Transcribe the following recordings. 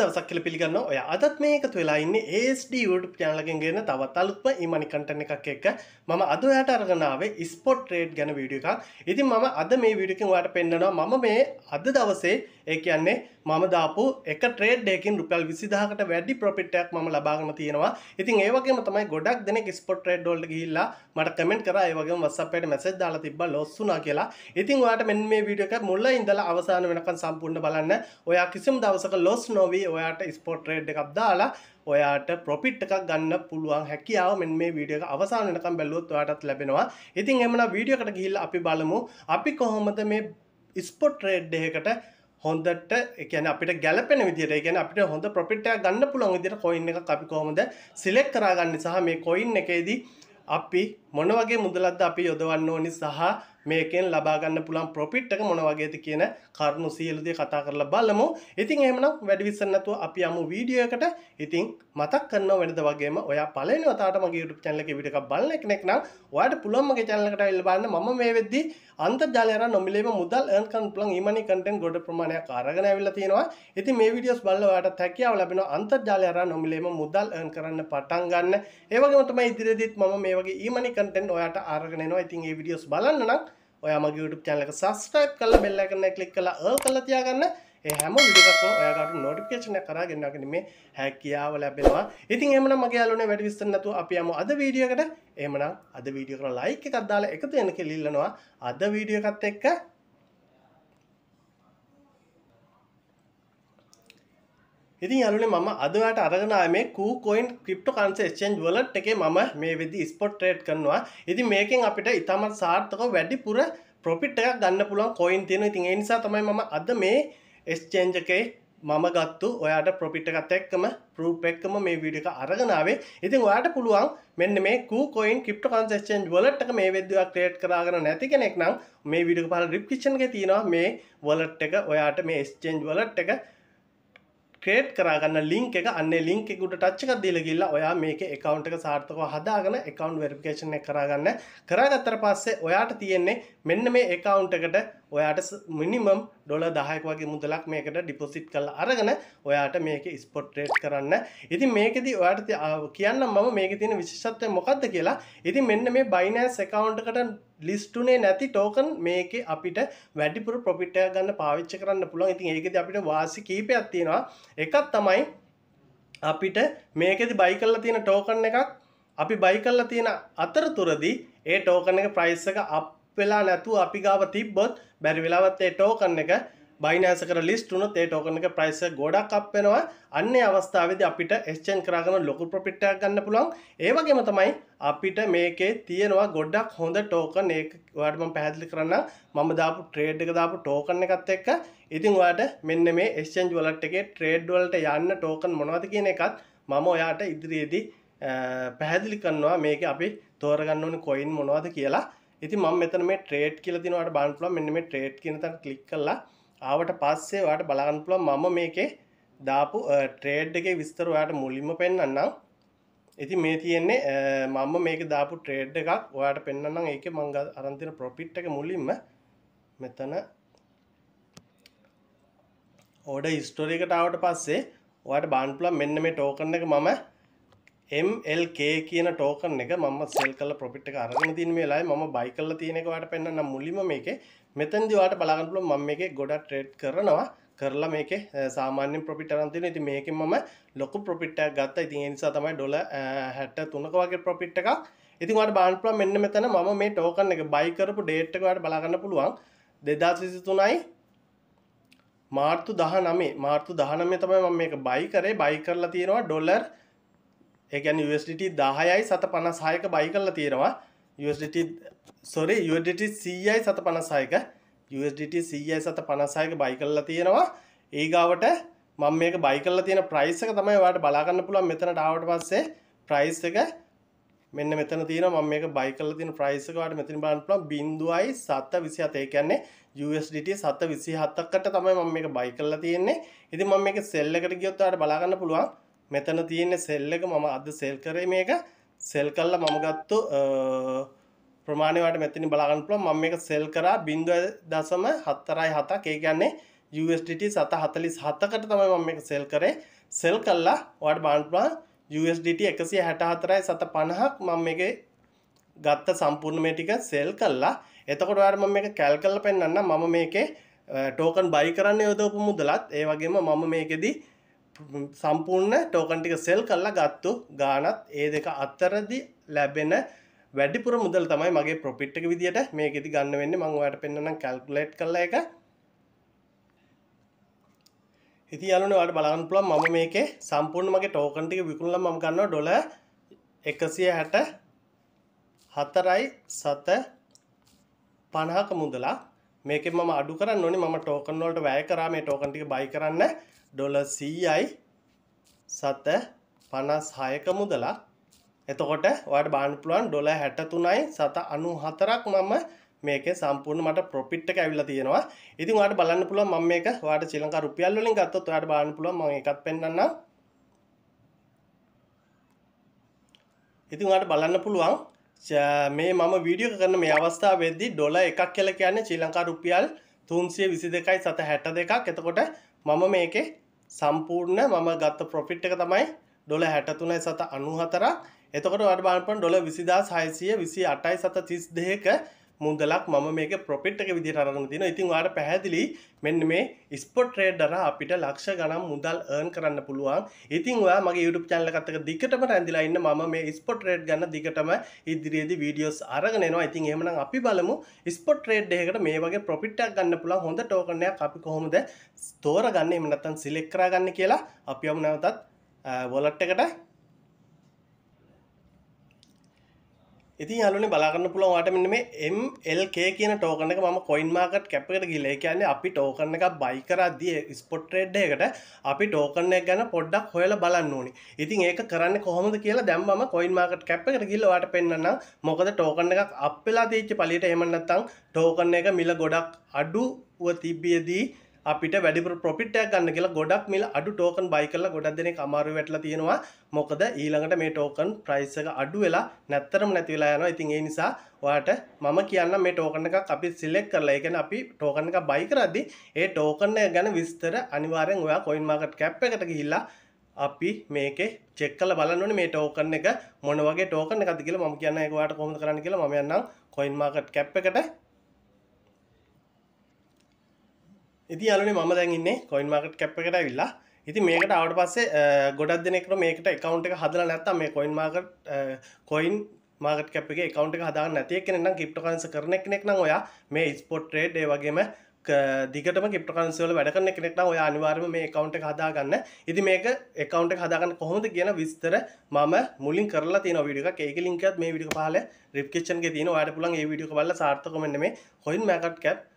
දවසක් කියල පිළිගන්න ඔය අදත් මේ එකතු වෙලා ඉන්න ඒස්ඩ YouTube චැනලකින් ගෙන තවත් අලුත්ම ඉමනි කටන එකක් එක්ක මම අදයාට අරගනාවේ ස්පොට් රේඩ් ගැන වීඩිය එකක් ඉතින් මම අද මේ විඩිකින් වාට පෙන්න්නනවා මම මේ අද දවසේ ඒ කියන්නේ මම දාපු එක ට්‍රේඩ් එකකින් රුපියල් 20000කට වැඩි ප්‍රොෆිට් එකක් මම ලබාගෙන තියෙනවා. ඉතින් ඒ වගේම තමයි ගොඩක් දෙනෙක් ස්පොට් ට්‍රේඩ් වලට ගිහිල්ලා මට කමෙන්ට් කරා ඒ වගේම WhatsApp එකට මෙසේජ් දාලා තිබ්බා ලොස් වුණා කියලා. ඉතින් ඔයාට මෙන්න මේ වීඩියෝ එක මුල ඉඳලා අවසාන වෙනකන් සම්පූර්ණ බලන්න. ඔයා කිසිම දවසක ලොස් නොවි ඔයාට ස්පොට් ට්‍රේඩ් එකක් දාලා ඔයාට ප්‍රොපිට් එකක් ගන්න පුළුවන් හැකියාව මෙන්න මේ වීඩියෝ එක අවසාන වෙනකම් බැලුවොත් ඔයාටත් ලැබෙනවා. ඉතින් එමනම් වීඩියෝ එකට ගිහිල්ලා අපි බලමු අපි කොහොමද මේ ස්පොට් ට්‍රේඩ් එකකට හොඳට එකන අපිට ගැලපෙන විදිර ගැන අපිට හොඳ ප්‍රපිට්ටය ගන්න පුළන් විදිර කොයින් එක අපි කොහොමද සිලෙක් කරාගන්න සහ මේ කොයින් එකේදී අපි මොන වගේ මුදලද්ද අපි යොදවන්න ඕනි සහ මේකෙන් ලබා ගන්න පුළුවන් ප්‍රොෆිට් එක මොන වගේද කියන කරුණු සියලු දේ කතා කරලා බලමු. ඉතින් එහෙමනම් වැඩි විස්තර නැතුව අපි යමු වීඩියෝ එකට. ඉතින් මතක් කරනවා වෙනද වගේම ඔයා පළවෙනි වතාවට මගේ YouTube channel එකේ වීඩියෝ එකක් බලන කෙනෙක් නම් ඔයාට පුළුවන් මගේ channel එකට ඇවිල්ලා බලන්න. මම මේ වෙද්දී අන්තර්ජාලය හරහා නොමිලේම මුදල් earn කරන්න පුළුවන් e-money content ගොඩ ප්‍රමාණයක් අරගෙන ඇවිල්ලා තියෙනවා. ඉතින් මේ වීඩියෝස් බලලා ඔයාට හැකියාව ලැබෙනවා අන්තර්ජාලය හරහා නොමිලේම මුදල් earn කරන්න පටන් ගන්න. ඒ වගේම තමයි ඉදිරියේදීත් මම මේ වගේ e-money content ඔයාට අරගෙන එනවා. ඉතින් මේ වීඩියෝස් බලන්න නම් ඔය මගේ YouTube channel එක subscribe කරලා bell icon එක click කරලා all කරලා තියාගන්න. ඒ හැම වීඩියෝ එකක්ම ඔයාලට notification එක කරා ගෙනගන්න මේ හැකියාව ලැබෙනවා. ඉතින් එහෙමනම් මගේ යාළුවනේ වැඩි විස්තර නැතුව අපි යමු අද වීඩියෝ එකට. එහෙමනම් අද වීඩියෝ එකට like එකක් දාලා එකතු වෙන්න කියලා ඉල්ලනවා. අද වීඩියෝ එකත් එක්ක ඉතින් අලුනේ මම අදට අරගෙන මේ කූකොයින් ක්‍රිප්ට කන්ස ච්චෙන්් වලට් එකේ මම මේ විදි ස්පොට් ට්‍රේඩ් කරනවා ඉතින් මේකෙන් අපිට ඉතාමත් සාර්ථක වැඩිපුර ප්‍රොපිට් එකක් ගන්න පුළුවන් කොයින් තියෙන ඉතින් ඒ නිසා තමයි මම අද මේ එස්චෙන්ජ් එකේ මම ගත්තු ඔයාට ප්‍රොපිට් එකත් එක්කම ප්‍රූප් එක්කම මේ වීඩියෝ එක අරගෙන ආවේ. ඉතින් ඔයාට පුළුවන් මෙන්න මේ KuCoin cryptocurrency exchange wallet එක මේ වෙද්දිවා ක්‍රියේට් කරගෙන නැති කෙනෙක් නම් මේ වීඩියෝ එක පහල description එකේ තියෙනවා මේ wallet එක ඔයාට මේ exchange wallet එක ක්‍රේට් කරගන්න ලිින්ක් එක අන්න ලිින්ක් ගුට ටච්චක දිලගිල්ල ඔයා මේක එකකවන්් එක සාර්ථකව හදාගන එකකවන්් වෙරිකේෂණ කරගන්න කරගත්තර පස්සේ ඔයාට තියෙන්නේ මෙන්න මේ එකකවන්් එකට ඔයාට මිනිමම් ඩොල දහයක් වගේ මුදලක් මේකට ඩිපොසිට් කල අරගෙන ඔයාට මේක ස්පොට්ටේට් කරන්න ඉති මේකෙද ඔයාට කියන්න මම මේක තියෙන විශෂත්වය මොකක්ද කියලා ඉති මෙන්න මේ බයිනෑ සකවන්්කට ලිස්ටුනේ නැති ටෝකන් මේක අපිට වැඩිපුර ප්‍රොපිටය ගන්න පාවිච්ච කරන්න පුළුවන් ඉතින් ඒකද අපිට වාසි කීපයක් තියෙනවා එකක් තමයි අපිට මේකෙදි බයි කරලා තියෙන ටෝකන් එකක් අපි බයි කරලා තියෙන අතරතුරදී ඒ ටෝකන් එක ප්‍රයිස් එක අප් වෙලා නැතුව අපි ගාව තිබ්බොත් බැරි වෙලාවත් ඒ ටෝකන් එක බයිනෑස කර ලිස්ට වුණු ඒ ටෝකන එක ප්‍රයිස ගොඩක් අප් වෙනවා අන්නේ අවස්ථාවද අපිට එස්චන් කරගන ලොකු ප්‍රපිට්ටයක් ගන්න පුළන් ඒවගේම තමයි අපිට මේකේ තියෙනවා ගොඩක් හොඳ ටෝකන් ඒවාටම පැහැදිලි කරන්න මම දාපු ට්‍රේඩ් එක දාපු ටෝකන එකත් එක්ක ඉතින් වාට මෙන්න මේ එස්චන්ජ් වලට් එකේ ට්‍රේඩ් වලට යන්න ටෝකන් මොනවද කියන එකත් මම ඔයාට ඉදිරියේදී පැහැදිලි කන්නවා මේක අපි තෝරගන්න ඕනි කොයින් මොනවද කියලා ඉති මම මෙතන මේ ට්‍රේඩ් කියල දිනවට බාන්පුල මෙන්න මේ ට්‍රේඩ් කියන තට කලික් කරලා ආවට පස්සේ වාට බලගන්න පුළුවන් මම මේකේ දාපු ට්‍රේඩ් එකේ විස්තර ඔයාට මුලින්ම පෙන්වන්නම්. ඉතින් මේ තියෙන්නේ මම මේක දාපු ට්‍රේඩ් එකක් ඔයාට පෙන්වන්නම් ඒකේ මම අරන් තියෙන ප්‍රොෆිට් එක මුලින්ම මෙතන ඕඩර් හිස්ටරි එකට ආවට පස්සේ ඔයාට බලන්න පුළුවන් මෙන්න මේ ටෝකන් එක මම MLK කියන ටෝකන් එක මම සෙල් කරලා ප්‍රොෆිට් එක අරගෙන තියෙන මේ වෙලාවේ මම බයි කරලා තියෙන එක ඔයාලට පෙන්නන්නම් මුලින්ම මේකේ මෙතෙන්දී ඔයාලට බලා ගන්න පුළුවන් මම මේකේ ගොඩක් ට්‍රේඩ් කරනවා කරලා මේකේ සාමාන්‍යයෙන් ප්‍රොෆිට් අරන් තියෙනවා. ඉතින් මේකෙන් මම ලොකු ප්‍රොෆිට් එකක් ගත්තා. ඉතින් ඒ නිසා තමයි ඩොලර් 63ක වගේ ප්‍රොෆිට් එකක්. ඉතින් ඔයාලට බලන්න පුළුවන් මෙන්න මෙතන මම මේ ටෝකන් එක බයි කරපු ඩේට් එක ඔයාලට බලා ගන්න පුළුවන් 2023යි මාර්තු 19 මාර්තු 19 තමයි මම මේක බයි කරේ. බයි කරලා තියෙනවා ඩොලර් 63 ඒගැන USDT දාහයයි සත පනසායක බයි කරලා තියෙනවා USDT සොරි USDT සීයයි සත පනසායක USDT සීයයි සත පනසායක බයි කරලා තියෙනවා ඒගාවට මම මේක බයි කරලා තියෙන ප්‍රයිස් එක තමයි ඔයාලට බලා ගන්න පුළුවන් මෙතනට ආවට පස්සේ ප්‍රයිස් එක මෙන්න මෙතන තියෙනවා මම මේක බයි කරලා තියෙන ප්‍රයිස් එක ඔයාලට මෙතන බලන්න පුළුවන් 0.727 ඒ කියන්නේ USDT 727කට තමයි මම මේක බයි කරලා තියෙන්නේ ඉතින් මම මේක සෙල් එකට ගියොත් ඔයාලට බලා ගන්න පුළුවන් 0.7 මෙතන තියෙන සෙල් එක මම අද සෙල් කරේ මේක සෙල් කල්ලා මම ගත්තු ප්‍රමාණයට මෙතනි බලාගන්න පුළුවන් මම මේක සෙල් කරා 0.747 ඒ කියන්නේ USDT 747කට තමයි මම මේක සෙල් කරේ සෙල් කළා ඔයාලට බලන්න පුළුවන් USDT 164.750ක් මම මේකේ ගත්ත සම්පූර්ණ මේ ටික සෙල් කළා එතකොට ඔයාලට මම මේක කැල් කරලා පෙන්නන්න මම මේකේ ටෝකන් බයි කරන්න යොදවපු මුදලත් ඒ වගේම මම මේකෙදී සම්පූර්ණ ටෝකන්ටික සෙල් කරලා ගත්තු ගානත් ඒ දෙක අත්තරදි ලැබෙන වැඩිපුර මුදල් තමයි මගේ ප්‍රොපිට්ක විදිට මේ ෙති ගන්න වෙන්න මං යට පෙන්න්න කැල්කුලේට් කල එක ඉති අලුන වට බලන්න පුළන් මම මේකේ සම්පූර්ණ මගේ ටෝකන්ටික විකුණල ම ගන්න ඩොල එකසිය හැට හතරයි සත පණහක මුදලා මේක ම අඩු කරන්න ඕනි ම ටෝකන් වලට වැය කරාම ටෝකන්ටික බයි කරන්න ඩොල සීයයි සත පනස් හයක මුදලා එතකොට ඔට බාන්පුලුවන් ඩොල හැට තුනයි සත අනු හතරක් මම මේක සම්පූර්ණ මට ප්‍රොපිට් එක ඇවිල්ලා තියෙනවා ඉතින් ඔයාලට බලන්න පුළුවන් මම මේක ඔයාලට ශ්‍රී ලංකා රුපියල් වලින් ගත්තොත් ඔයාලට බලන්න පුළුවන් මම එකක් පෙන්නන්නම් ඉතින් ඔයාලට බලන්න පුළුවන් මේ මම වීඩියෝ කරන මේ අවස්ථාවේදී ඩොලර් එකක් කියලා කියන්නේ ශ්‍රී ලංකා රුපියල් 322යි 762ක්. එතකොට මම මේකේ සම්පූර්ණ මම ගත්ත ප්‍රොෆිට් එක තමයි ඩොල හැටතුනයි සත අනුහතරක් එතකට අඩ බාන්පන් ඩොල විසිදා සයිසිය විසි අටයි සත තිස් දෙක මුදලක් මම මේක ප්‍රොපිට් එක විදිහට අරගෙන තියෙනවා. ඉතින් ඔයාලට පැහැදිලි මෙන්න මේ ස්පොට් ට්‍රේඩර් අපිට ලක්ෂ ගණන් මුදල් earn කරන්න පුළුවන්. ඉතින් ඔයා මගේ YouTube channel එකත් එක්ක දිගටම රැඳිලා ඉන්න මම මේ ස්පොට් ට්‍රේඩ් ගන්න දිගටම ඉදිරියේදී videos අරගෙන එනවා. ඉතින් එහෙමනම් අපි බලමු ස්පොට් ට්‍රේඩ් එකකට මේ වගේ ප්‍රොෆිට් එකක් ගන්න පුළුවන් හොඳ ටෝකන් එකක් අපි කොහොමද තෝරගන්නේ එහෙම නැත්නම් සිලෙක්ට් කරගන්නේ කියලා අපි යමු නැවතත් වොලට් එකට ඉතින් අලුනේ බලාගන්න පුළුවන් වාට මෙන්න මේ MLK කියන ටෝකන් එක මම coin market cap එකට ගිහලා ඒ කියන්නේ අපි ටෝකන් එකක් buy කරද්දී spot trade එකකට අපි ටෝකන් එක ගැන පොඩ්ඩක් හොයලා බලන්න ඕනේ. ඉතින් ඒක කරන්නේ කොහොමද කියලා දැන් මම coin market cap එකට ගිහලා වාට පෙන්නන්නම්. මොකද ටෝකන් එකක් අප් වෙලා තියෙච්ච පළියට එහෙම නැත්නම් ටෝකන් එක මිල ගොඩක් අඩුව තිබියදී අපිට වැඩි ප්‍රොපිට්ටයක් ගන්න කියලා ගොඩක් මිල අඩු ටෝකන් බයි කරලා ගොඩක් දෙනෙක් අමාරු වැටලා තියෙනවා මොකද ඊළඟට මේ ටෝකන් ප්‍රයිස් එක අඩු වෙලා නැත්තරම නැති වෙලා යනවා. ඉතින් ඒ නිසා ඔයාට මම කියන්න මේ ටෝකන් එකක් අපි සිලෙක්ට් කරලා ඒ කියන්නේ අපි ටෝකන් එකක් බයි කරද්දී ඒ ටෝකන් එක ගැන විස්තර අනිවාර්යෙන් ඔයා coin market cap එකට ගිහිල්ලා අපි මේකේ චෙක් කරලා බලන්න ඕනේ මේ ටෝකන් එක මොන වගේ ටෝකන් එකක්ද කියලා මම කියන්නේ ඒකට කොහොමද කරන්න කියලා මම යන්නම් coin market cap එකට ඉති අලුනේ මම දැන්ඉන්නේ කොයින් මකට කැප් එකට විල්ලා ඉති මේකට අවට පස්සේ ගොඩක් දෙනෙකට මේකට එකකවන්් එක හදලා නැත්තම් මේ කොයින් මාකට කොයින් මාගට කැපේ කවන්ට හදා නැතිය කෙනෙනම් කිප්ට කන්ස කරන කෙනෙක් නම් ඔයා මේ ස්පොට්ටේ වගේම දිගටම කිප්ට කන්සවල වැඩ කරන කෙනෙක්න ඔය අනිවාර්ම මේ කවන්ට හදාගන්න ඉති මේක එකකවන්ට හදාගන්න කොහොමද කියන විස්තර මම මුලින් කරලා තින විඩික ඒක ලින්කත් මේ විඩි පාල රිප්කිච්චන්ගේ තින අඩ පුලන් ඒ විඩික බල සාර්ථකමෙන්න්නේ හොයින් මැකට් කැප්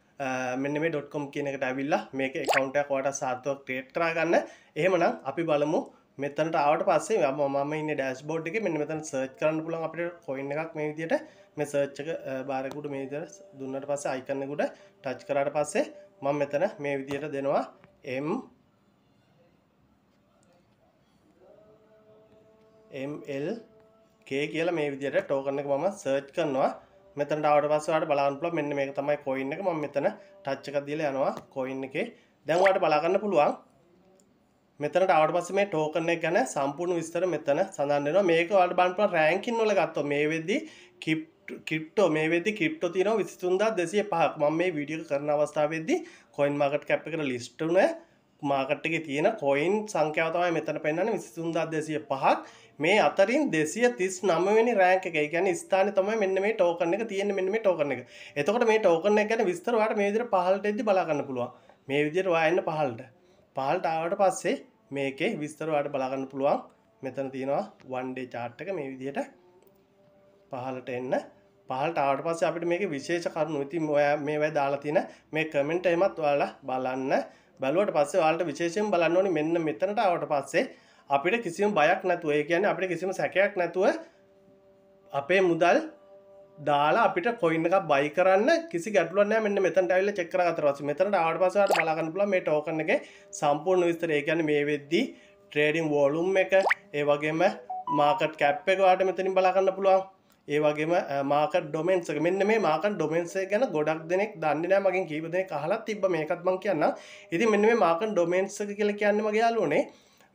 මෙන්න මේ ඩොට්කොම් කියන එකට ඇවිල්ලා මේක එකකවන්ටයක් වට සාත්තුවක් ක්‍රේට් කරගන්න එහෙමනම් අපි බලමු මෙතනට ආවට පස්සේ මම ඉන්න ඩස් බෝඩ් එක මෙන්න මෙතන සර්ච් කරන්න පුලන් අපිට කොයින් එකක් මේ විදියට මේ සර්ච්චක බාරකුට මේදර දුන්නට පස්සේ අයිකන්නකුට ටච් කරට පස්සේ මං මෙතන මේ විදියට දෙනවා එම් එල් කේ කියලා මේ විදියට ටෝකන එක මම සර්ච් කරනවා මෙතනට ආවට පස්සේ ඔයාලට බලන්න පුළුවන් මෙන්න මේක තමයි coin එක මම මෙතන touch එකක් දීලා යනවා coin එකේ දැන් ඔයාලට බලා ගන්න පුළුවන් මෙතනට ආවට පස්සේ මේ ටෝකන් එක ගැන සම්පූර්ණ විස්තර මෙතන සඳහන් වෙනවා. මේක ඔයාලට බලන්න පුළුවන් රෑන්කින් වල ගත්තොත් මේ වෙද්දි ක්‍රිප්ටෝ මේ වෙද්දි ක්‍රිප්ටෝ තියෙනවා 23205ක්. මම මේ වීඩියෝ එක කරන අවස්ථාවේදී coin market cap එකට list උනේ මාකට්ටක තියෙන කොයින් සංඛ්‍යාවතමයි මෙතන පෙන්න්න විසිසුන්දා දෙසිය පහක් මේ අතරින් දෙසිය තිස් නමවෙනි රෑක එක ගැන ස්ථාන තමයි මෙන්න මේ ටෝකන එක තියෙන මෙන්න මේ ටෝකන එක එතකොට මේ ටෝකන එකන විස්තරවාට මේදිර පහල්ට එද්දි බලාගන්න පුළුවන් මේ විදිර වායන්න පහල්ට පහල්ට ආවට පස්සේ මේකේ විස්තරවාට බලාගන්න පුළුවන් මෙතන තියෙනවා වන්ඩේ චාට්ටක මේ විදියට පහලට එන්න පහලට ආට පස්ස අපිට මේක විශේෂ කරුණු ඉතින් ඔය මේ වැ දාලා තින මේ කමෙන්ට එමත් ඔයාලා බලන්න බැලුවට පස්සේ ඔයාලට විශේෂයෙන් බලන්න ඕනේ මෙන්න මෙතනට ආවට පස්සේ අපිට කිසිම බයක් නැතුව ඒ කියන්නේ අපිට කිසිම සැකයක් නැතුව අපේ මුදල් දාලා අපිට කොයින් එකක් බයි කරන්න කිසි ගැටලුවක් නැහැ මෙන්න මෙතනට ඇවිල්ලා චෙක් කරා අතර පස්සේ මෙතනට ආවට පස්සේ ඔයාලට බලා ගන්න පුළුවන් මේ ටෝකන් එකේ සම්පූර්ණ විස්තරය. ඒ කියන්නේ මේ වෙද්දී ට්‍රේඩින් වොලූම් එක ඒ වගේම මාකට් කැප් එක ඔයාලට මෙතනින් බලා ගන්න පුළුවන්. ඒ වගේම මාකට ඩොමෙන්න්සක මෙන්න මේ මාකන් ඩොමෙන්න්සේ ගැන ගොඩක් දෙනෙක් දන්නනෑ මගින් කීපදන කහලත් තිබ මේකත් මං කියන්න ඉති මෙන්න මේ මාකන් ඩොමෙන්න්සක කියල කියන්නම යාලුනේ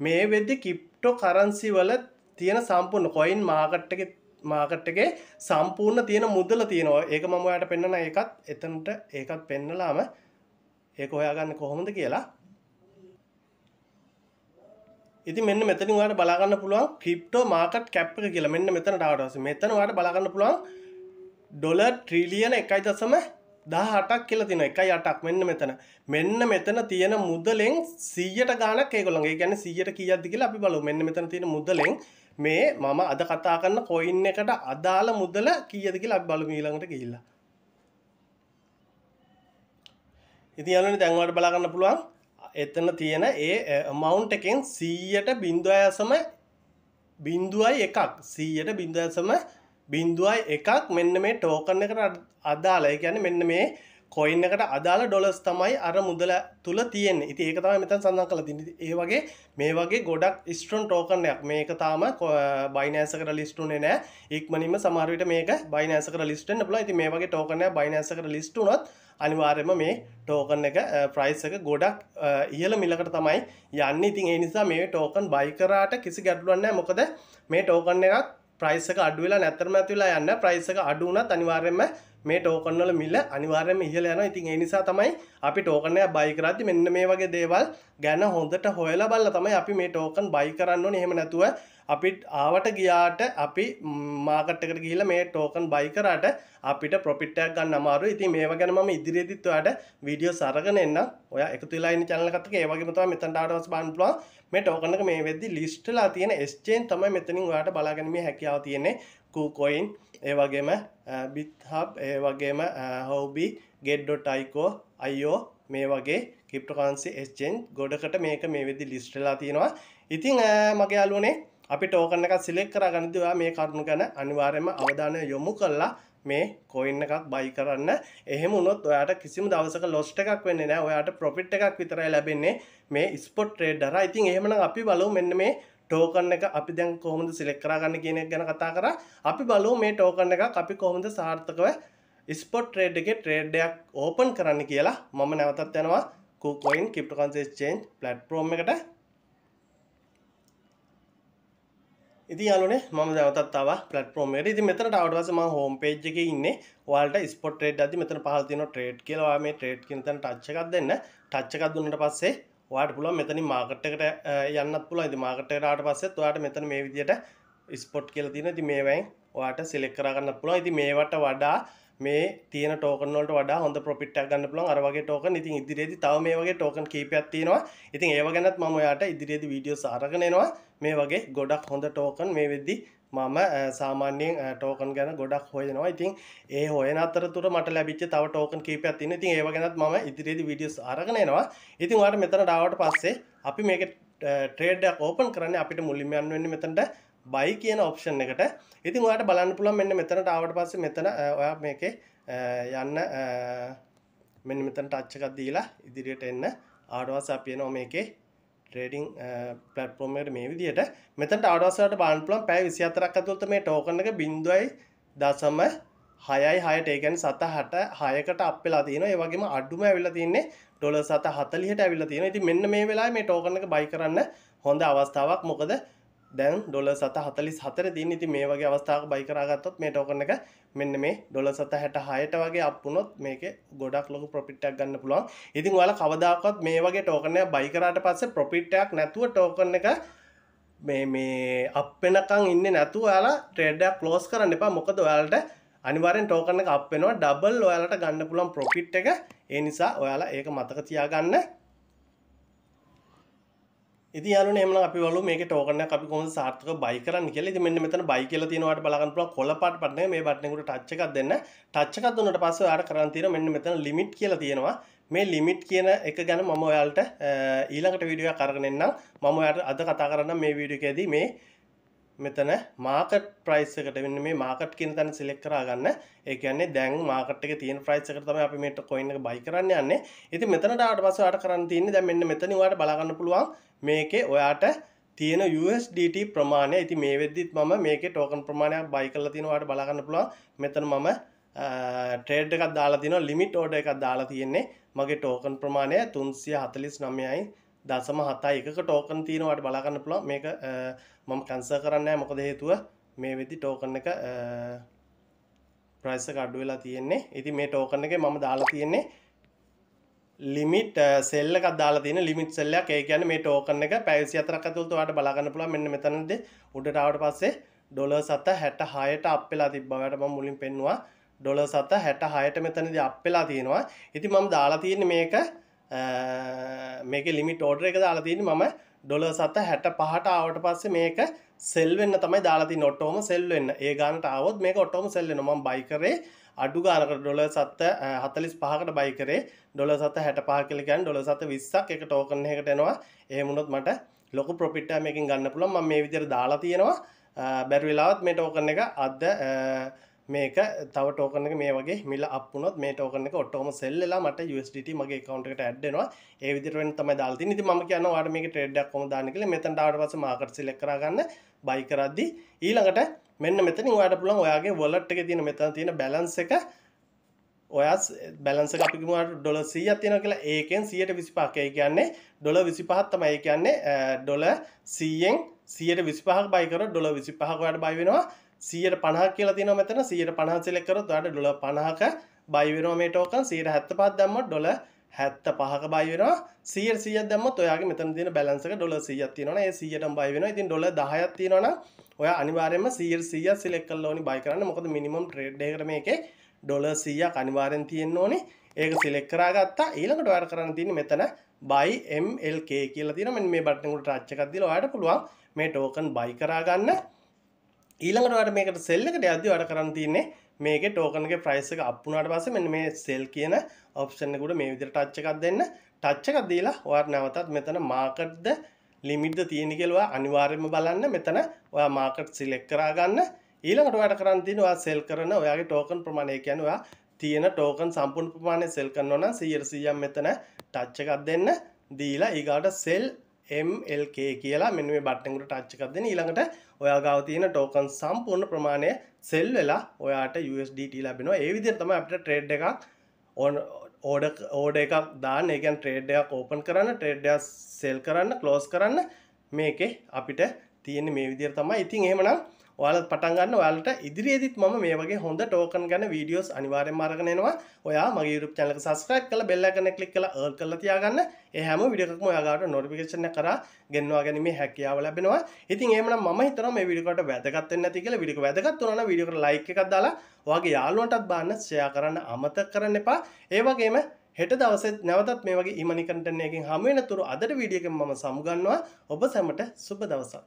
මේ වෙද්දි කිප්ටෝ කරන්සි වල තියෙන සම්පූර්ණ කොයින් මාකට්ටක මාකට්ටගේ සම්පූර්ණ තියෙන මුදල තියෙනවා ඒක මම ඔයට පෙන්න්නන එකත් එතනට ඒකත් පෙන්නලාම ඒක ඔයාගන්න කොහොමද කියලා ඉති මෙන්න මෙතනින් වාට බලාගන්න පුළුවන් ක්‍රිප්ටෝ මාකට් කැප්ක කියල මෙන්න මෙතන ටවටස මෙතන වාට බලාගන්න පුළුවන් ඩොල ට්‍රීලියන එකයි දසම දහටක් කියල තින එකයි අටක් මෙන්න මෙතන මෙන්න මෙතන තියෙන මුදලෙන් සීයට ගානක් ඒගොළන්ගේ ගැන සීයට කියද්දි කියලා අපි බලු මෙන්න මෙතන තියෙන මුදලෙන් මේ මම අද කතා කරන්න කොයින් එකට අදාළ මුදල කියද කියලා අපි බලමු ඊළඟට ගිහිල්ලා ඉතින් යනවනේ දැන් වාට බලාගන්න පුළුවන් එතන තියෙන ඒ මවුන්් එකෙන් සීයට බින්දුවයසම බින්දුවයි එකක් සීයට බින්දසම බින්දුවයි එකක් මෙන්න මේ ටෝකන එකට අදාලය ගැන මෙන්න මේ කොයින් එකට අදාළ ඩොලස් තමයි අර මුදල තුළ තියෙන් ඉති ඒක තම මෙතන් සඳන් කළ තිනි ඒ වගේ මේ වගේ ගොඩක් ස්ටන් ටෝකනයක් මේක තාම බයිනෑස කර ලිස්ටුනේ නෑ ඉක්මනිම සමාරවිට මේක බයිනෑස කර ලිස්ටන පුල ඇති මේ වගේ ටෝකනය බයිනෑස කර ලිස්ටුනොත් අනිවාර්යම මේ ටෝකන් එක ප්‍රයිස් එක ගොඩක් ඉහළ මිලකට තමයි යන්න ඉතින් ඒ නිසා මේ ටෝකන් බයිකරාට කිසි ගැටලුවන්න මොකද මේ ටෝකන් එකක් ප්‍රයිස් එක අඩුවෙලා නැතරම ඇතිවෙලා යන්න ප්‍රයිස් එක අඩුවනත් අනිවාර්යෙන්ම මේ ටෝකන්වල මිල අනිවාර්යයෙන්ම ඉහළ යනවා. ඉතින් ඒ නිසා තමයි අපි ටෝකන් එක බයි කරද්දි මෙන්න මේ වගේ දේවල් ගැන හොඳට හොයලා බලලා තමයි අපි මේ ටෝකන් බයි කරන්න ඕනේ. එහෙම නැතුව අපි ආවට ගියාට අපි මාකට් එකට ගිහිල්ලා මේ ටෝකන් බයි කරාට අපිට ප්‍රොෆිට් එකක් ගන්න අමාරුයි. ඉතින් මේව ගැන මම ඉදිරියේදීත් ඔයාලට වීඩියෝස් අරගෙන එන්නම්. ඔයා එකතු වෙලා ඉන්න channel එකත් එක්ක ඒ වගේම තමයි මෙතනට ආවටවස් බලන්න පුළුවන්. මේ ටෝකන් එක මේ වෙද්දි ලිස්ට්ලා තියෙන exchange තමයි මෙතනින් ඔයාලට බලාගැනීමේ හැකියාව තියෙන්නේ. කූකොයින් ඒ වගේම බිත්හබ් ඒ වගේම හෝබි ගෙඩ්ඩොට අයිකෝ අයිෝ මේ වගේ කිප්ටකන්සි එස්චෙන් ගොඩකට මේක මේ වෙදි ලිස්ට්‍රලා තියෙනවා ඉතිං මගේ අලුවනේ අපි ටෝකන එකක් සිලෙක් කර ගනිදවා මේ කරුණු ගැන අනිවාර්යම අවධානය යොමු කල්ලා මේ කොයින් එකක් බයි කරන්න එහෙම උනොත් ඔයාට කිසිම දවසක ලොස්ට එකක් වෙන්න නෑ ඔයාට ප්‍රොෆිට් එකක් විතරයි ලැබෙන්නේ මේ ස්පොට් ට්‍රේඩ්ඩර ඉතින් එහෙමන අපි බලු මෙන්න මේ ටෝකන් එක අපි දැන් කොහොමද සිලෙක් කරගන්න කියන ගැන කතා කර අපි බලෝ මේ ටෝකන් එක අපි කොහොමද සාර්ථකව ස්පොට් ට්‍රේඩ් එක ට්‍රේඩ්ඩයක් ඕපන් කරන්න කියලා මම නැවතත් යනවා කෝකොයින් කිප්ට කන්සේ චේන්් පලට් ප්‍රෝම් එකට ඉති අලුනේ ම දවතත්තාව පලටෆෝර්ම් එකට ඉති මෙතනට අවටවස ම හෝම් පේජ් එක ඉන්න වාලට ස්පොට් ටේඩ් අති මෙතන පහල්තින ට්‍රේඩ් කියලවා මේ ට්‍රේඩ් කිතන ටච්චකක් දෙන්න ටච්චකක් දුන්නට පස්සේ ඔයාට පුළුවන් මෙතනින් මාකට් එකට යන්නත් පුළුවන්. ඉතින් මාකට් එකට ආවට පස්සෙත් ඔයාට මෙතන මේ විදියට ස්පොට් කියලා තියෙනවා. ඉතින් මේවෙන් ඔයාට සිලෙක්ට් කරා ගන්නත් පුළුවන්. ඉතින් මේවට වඩා මේ තියෙන ටෝකන් වලට වඩා හොඳ ප්‍රොෆිට් එකක් ගන්න පුළුවන්. අර වගේ ටෝකන් ඉතින් ඉදිරියේදී තව මේ වගේ ටෝකන් කීපයක් තියෙනවා. ඉතින් ඒව ගැනත් මම ඔයාට ඉදිරියේදී වීඩියෝස් අරගෙන එනවා. මේ වගේ ගොඩක් හොඳ ටෝකන් මේ වෙද්දී මම සාමාන්‍යයෙන් ටෝකන් ගැන ගොඩක් හොයනවා ඉතින් ඒ හොයන අතරතුර මට ලැබිච්ච තව ටෝකන් කීපයක් තියෙන ඉතින් ඒව ගැනත් මම ඉදිරියේදී වීඩියෝස් අරගෙන එනවා ඉතින් ඔයාලට මෙතනට ආවට පස්සේ අපි මේක ට්‍රේඩ් එකක් ඕපන් කරන්නේ අපිට මුලින්ම යන්න වෙන්නේ මෙතනට බයි කියන ඔප්ෂන් එකට ඉතින් ඔයාට බලන්න පුළුවන් මෙන්න මෙතනට ආවට පස්සේ මෙතන ඔයා මේකේ යන්න මෙන්න මෙතනට අච්චකක් දීලා ඉදිරියට එන්න ආවට පස්සේ අපි එනවා මේකේ ට්‍රේඩිං uh, පලටෆෝර්මයට මේ විදියට මෙතට අඩසට බාන්පලම් පැ විසිහතරක් ඇතුළත මේ ටෝකන එක බිඳුවයි දසම හයයි හයට ඒකන් සත හට හයකට අපලා තියන ඒවගේම අඩුම ඇවිල තින්නේ ඩොල සත හතලියට ඇවිල තියෙන ඉති මෙන්න මේ වෙලා මේ ටෝකන එක බයි කරන්න හොඳ අවස්ථාවක් මොකද දැන් ඩොල සත හතලිස් හතර දින් ඉති මේ වගේ අවස්ථාව බයිකරාගත්තොත් මේ ටෝකන එක මෙන්න මේ ඩොල සත හැට හයට වගේ අපපුනොත් මේක ගොඩක් ලොක ප්‍රපිට්ටක් ගන්න පුළුවන් ඉතින් ඔයාලා කවදාකවත් මේ වගේ ටෝකනය බයිකරාට පස්සේ ප්‍රොපිට්ටයක් නැතුව ටෝකන එක මේ මේ අපෙනකං ඉන්න නැතු යාලා ට්‍රේඩයක් ලෝස් කරන්න එපා මොකද ඔයාලට අනිවාරෙන් ටෝකන එක අපෙනවා ඩබල් ඔයාලට ගන්න පුළන් ප්‍රොෆිට් එක ඒ නිසා ඔයාලා ඒක මතක තියාගන්න ඉති යලු එම අපි වලු මේ ටෝකන අපි කොම සාර්ථක බයි කරන්න කියල මෙන්න මෙතන බයි කියල තිනවට බලගන්පුල කොලපට පටන මේ බටනකුට ටච්චකක් දෙන්න ටච්චකක් දුන්නට පස්ස අර කරන්තිර මෙන්න මෙතන ලිමිට් කියල තියෙනවා මේ ලිමිට් කියන එක ගැන මම ඔයාලට ඊළඟට විඩියෝ කරගෙනන්නම් මම යට අද කතා කරන්න මේ වීඩියකේදී මේ මෙතන මාකට් ප්‍රයිස් එකට මෙන්න මේ මාකට් කියන තැන සිලෙක්ට් කරගන්න. ඒ කියන්නේ දැන් මාකට් එකේ තියෙන ප්‍රයිස් එකට තමයි අපි මේ කොයින් එක buy කරන්න යන්නේ. ඉතින් මෙතනට ආවට පස්සේ ඔයාලට කරන්න තියෙන්නේ දැන් මෙන්න මෙතන ඔයාලට බලා ගන්න පුළුවන් මේකේ ඔයාට තියෙන USDT ප්‍රමාණය. ඉතින් මේ වෙද්දිත් මම මේකේ token ප්‍රමාණයක් buy කරලා තියෙනවා ඔයාලට බලා ගන්න පුළුවන්. මෙතන මම ට්‍රේඩ් එකක් දාලා තියෙනවා ලිමිට් ඕඩර් එකක් දාලා තියෙන්නේ. මගේ token ප්‍රමාණය 349යි දසම හතයි එක ටෝකන් තියෙනවාට බලාගන්න පුළුව මේක මම කැන්ස කරන්න මොකද හේතුව මේ වෙදි ටෝකන්න එක ප්‍රයිස කඩ්ඩු වෙලා තියෙන්නේ ඉති මේ ටෝකන්න එක මම දාලා තියෙන්නේ ලිමිට සෙල්ලක් දාලා තියෙන ලිමිට සෙල්ලයක් ඒ කියන්නේ මේ ටෝකන් එක පැය 24ක් ඇතුළත ඔයාලට බලාගන්න පුළුවන් මෙන්න මෙතනදී උඩට ආවට පස්සේ ඩොලර් 766ට අප් වෙලා තිබ්බා. ඔයාලට මම මුලින් පෙන්නුවා ඩොලර් 766ට මෙතනදී අප් වෙලා තියෙනවා. ඉතින් මම දාලා තියෙන්නේ මේක මේක ලිමිට ෝඩර එක දාලාතින මම ඩොල සත හැට පහට ආවට පස්සේ මේක සෙල්වෙන්න තමයි දාලාති නොට්ටෝම සෙල්වෙන්න ඒ ගානට අවත් මේක ඔට්ටෝම සෙල්ලෙන ම බයිකරේ අඩු ගානක ඩොල සත්ත හතලිස් පහකට බයිකරේ ඩොල සත හැට පහකිලිකන් ඩොල සත විස්සක් එක ටෝකන එකටනවා ඒමුණොත් මට ලොක ප්‍රොපිට්ටමකින් ගන්න පුළන් ම මේ විදිර දාලා තියෙනවා බැරිවෙලාවත් මේ ටෝකන එක අද මේක තව ටෝකන මේ වගේ මිල අපපුනොත් මේ ටෝකන එක ඔටෝම සෙල්ලලා මට USDT මගේ කවන්ටට ඇඩ්ඩෙනවා ඒ විදිරෙන් තම දල්ති නිති ම කියන වාට මේක ටෙඩ්ඩක් කොම දානකල මෙතන් ඩාට පස මාකර් සිලෙක්රගන්න බයිකරද්දි ඊළඟට මෙන්න මෙතනින් ඔයාට පුළුවන් ඔයාගේ වොලට් එක තියෙන මෙතන තියෙන බැලන්ස් එක ඔයස් බැලන්ස අපිමට ඩොල සීය තියෙන කියලා ඒකෙන් සියට විසිපාකය කියන්නේ ඩොල විසිපහත් තමයි කියන්නේ ඩොල eh, සීයෙන් සියට විසිපහක් බයිකර ඩොල විසිපහකවැට බයිවෙනවා සියයට පණහ කියලා තින මෙතන සියයට පණහසෙලෙක්කර ට ඩොල පණහක බයිවිරෝමේ ටෝකන් සීර හැත්ත පත් දම්ම ඩොල හැත්ත පහක බයිවරා සිය සිය දම ඔයා මෙතන තින බැලන්සක ඩොල සියත් තිනන ඒ සියටම බයිවෙන ඉතින් ඩොල දහයත් තිනවන ඔය අනිවාරෙන්ම සියර් සිය සිලෙක්කල් ඕනි බයි කරන්න මොකද මිනිමම් ට්‍රේඩ්ඩේකරම එක ඩොල සියයක් අනිවාරෙන් තියෙන්න්න ඕනේ ඒක සිලෙක් කරගත්තා ඊළඟට ඔයාර කරන්න තියෙන මෙතන buy MLK කියලා තියෙනවා මෙන්න මේ බටන් උඩ ටච් එකක් දීලා ඔයාලට පුළුවන් මේ ටෝකන් buy කරගන්න ඊළඟට මේකට සෙල්ලකට අදදි වැඩ කරන්තින්නේ මේක ටෝකනගේ ප්‍රයිසක අපපුනාට පස මෙ මේ සෙල් කියන ඔප්ෂන්නකුට මේ විදිර ටච්චකක් දෙන්න ටච්චකක් දීලා ඔයාට නැවතත් මෙතන මාකට්ද ලිමිට්ද තියෙන කෙලවා අනිවාර්යම බලන්න මෙතන ඔයා මාකට් සිලෙක් කරාගන්න ඊළඟට වැඩ කරන්තිනවා සෙල් කරන ඔයාගේ ටෝකන් ප්‍රමාණය කියනවා තියෙන ටෝකන් සම්පූර්ණ ප්‍රමාණය සෙල් කරනවා නම් 100 100ක් මෙතන ටච් එකක් දෙන්න දීලා ඊගාට සෙල් MLK කියලා මෙන්න මේ බට්ටන් උඩ ටච් එකක් දෙන ඊළඟට ඔයා ගාව තියෙන ටෝකන් සම්පූර්ණ ප්‍රමාණය සෙල් වෙලා ඔයාට USDT ලැබෙනවා. ඒ විදිහට තමයි අපිට ට්‍රේඩ් එකක් ඕන ඕඩ ඕඩ එකක් දාන්න. ඒ කියන්නේ ට්‍රේඩ් එකක් ඕපන් කරන්න, ට්‍රේඩ් එකක් සෙල් කරන්න, ක්ලෝස් කරන්න මේකේ අපිට තියෙන මේ විදිහට තමයි. ඉතින් එහෙමනම් ඔයාලත් පටන්ගන්න ඔයාලට ඉදිරියේදිත් මම මේ වගේ හොඳ ටෝකන් ගැන වීඩියෝස් අනිවාරෙන් අරගෙනවා ඔයා මගේ යුරුප චැනලක සස්ක්‍රයිබ් කළ බෙල්ලකන කලික් කළ ඒර් කළ තියාගන්න එහැම විඩියකම ඔයාගාට නොටිෆිකේෂන් කර ගෙන්වා ගැනීම හැකියාව ලැබෙනවා ඉතින් එමනම් මම හිතනවා මේ වීඩියෝකට වැදගත් වෙන්නේ නැති කියලා වීඩියෝ වැදගත් වුණා නම් වීඩියෝකට ලයික් එකක් දාලා ඔයාගේ යාළුවන්ටත් බාන්න ෂෙයා කරන්න අමතක කරන්න එපා ඒ වගේම හෙට දවසෙත් නැවතත් මේ වගේ ඉමනි කටනයකින් හමුවෙන තුරු අදට වීඩියකෙන් මම සමුගන්නවා ඔබ සැමට සුබ දවසක්.